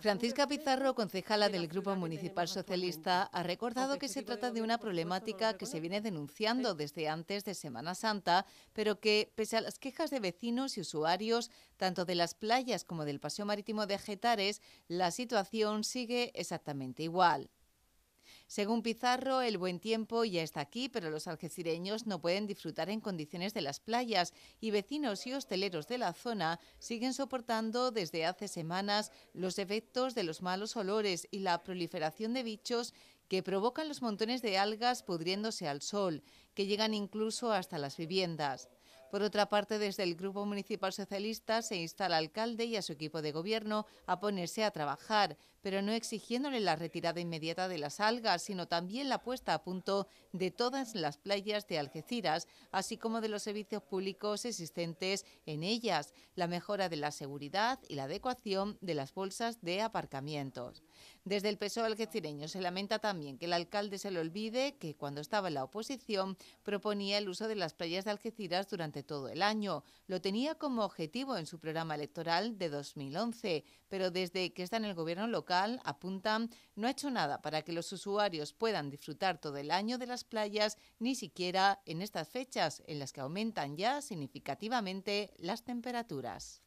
Francisca Pizarro, concejala del Grupo Municipal Socialista, ha recordado este que se trata de una problemática que se viene denunciando desde antes de Semana Santa, pero que, pese a las quejas de vecinos y usuarios, tanto de las playas como del paseo marítimo de Ajetares, la situación sigue exactamente igual. Según Pizarro, el buen tiempo ya está aquí, pero los algecireños no pueden disfrutar en condiciones de las playas y vecinos y hosteleros de la zona siguen soportando desde hace semanas los efectos de los malos olores y la proliferación de bichos que provocan los montones de algas pudriéndose al sol, que llegan incluso hasta las viviendas. Por otra parte, desde el Grupo Municipal Socialista se insta al alcalde y a su equipo de gobierno a ponerse a trabajar, pero no exigiéndole la retirada inmediata de las algas, sino también la puesta a punto de todas las playas de Algeciras, así como de los servicios públicos existentes en ellas, la mejora de la seguridad y la adecuación de las bolsas de aparcamientos. Desde el PSOE algecireño se lamenta también que el alcalde se le olvide que cuando estaba en la oposición proponía el uso de las playas de Algeciras durante todo el año. Lo tenía como objetivo en su programa electoral de 2011, pero desde que está en el gobierno local, apuntan, no ha hecho nada para que los usuarios puedan disfrutar todo el año de las playas, ni siquiera en estas fechas en las que aumentan ya significativamente las temperaturas.